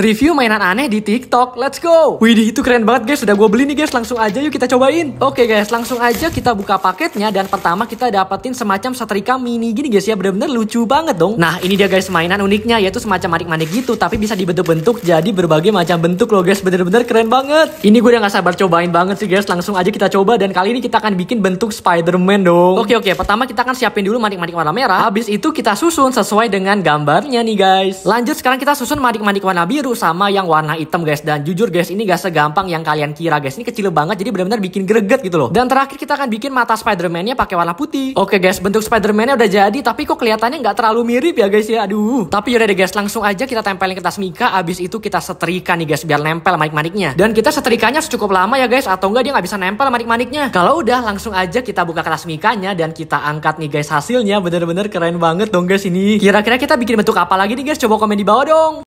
Review mainan aneh di TikTok, let's go! Widih, itu keren banget guys, sudah gue beli nih guys, langsung aja yuk kita cobain Oke guys, langsung aja kita buka paketnya Dan pertama kita dapetin semacam setrika mini gini guys ya, bener-bener lucu banget dong Nah, ini dia guys mainan uniknya, yaitu semacam manik-manik gitu Tapi bisa dibentuk-bentuk jadi berbagai macam bentuk loh guys, bener-bener keren banget Ini gue udah gak sabar cobain banget sih guys, langsung aja kita coba Dan kali ini kita akan bikin bentuk Spiderman dong Oke oke, pertama kita akan siapin dulu manik-manik warna merah Habis itu kita susun sesuai dengan gambarnya nih guys Lanjut sekarang kita susun manik-manik warna biru biru sama yang warna hitam guys dan jujur guys ini gak segampang yang kalian kira guys ini kecil banget jadi benar-benar bikin greget gitu loh dan terakhir kita akan bikin mata Spiderman-nya pakai warna putih oke guys bentuk Spiderman-nya udah jadi tapi kok kelihatannya nggak terlalu mirip ya guys ya aduh tapi yaudah deh guys langsung aja kita tempelin kertas mika abis itu kita setrika nih guys biar nempel manik-maniknya dan kita setrikanya cukup lama ya guys atau enggak dia nggak bisa nempel manik-maniknya kalau udah langsung aja kita buka kertas mikanya dan kita angkat nih guys hasilnya bener-bener keren banget dong guys ini kira-kira kita bikin bentuk apa lagi nih guys coba komen di bawah dong